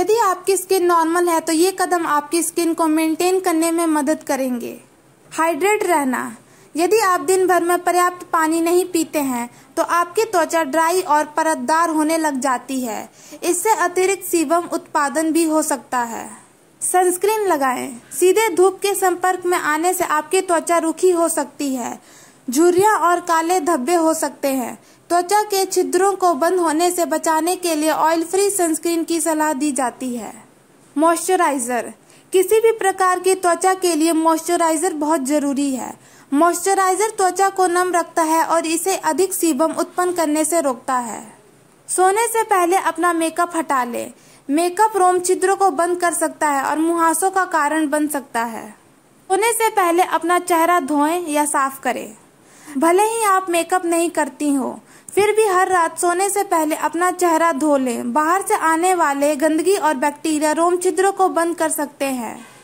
यदि आपकी skin normal है तो ये कदम आपकी स्किन को मेंटेन करने में मदद करेंगे हाइड्रेट रहना यदि आप दिन भर में पर्याप्त पानी नहीं पीते हैं तो आपकी त्वचा ड्राई और परतदार होने लग जाती है इससे अतिरिक्त सीबम उत्पादन भी हो सकता है सनस्क्रीन लगाएं। सीधे धूप के संपर्क में आने से आपकी त्वचा रुखी हो सकती है झुरिया और काले धब्बे हो सकते हैं त्वचा के छिद्रों को बंद होने से बचाने के लिए ऑयल फ्री सनस्क्रीन की सलाह दी जाती है मॉइस्चराइजर किसी भी प्रकार की त्वचा के लिए मॉइस्चराइजर बहुत जरूरी है मॉइस्चराइजर त्वचा को नम रखता है और इसे अधिक सीबम उत्पन्न करने से रोकता है सोने से पहले अपना मेकअप हटा ले मेकअप रोम छिद्रों को बंद कर सकता है और मुहासों का कारण बन सकता है सोने से पहले अपना चेहरा धोएं या साफ करें भले ही आप मेकअप नहीं करती हो फिर भी हर रात सोने से पहले अपना चेहरा धो लें बाहर से आने वाले गंदगी और बैक्टीरिया रोम छिद्रों को बंद कर सकते हैं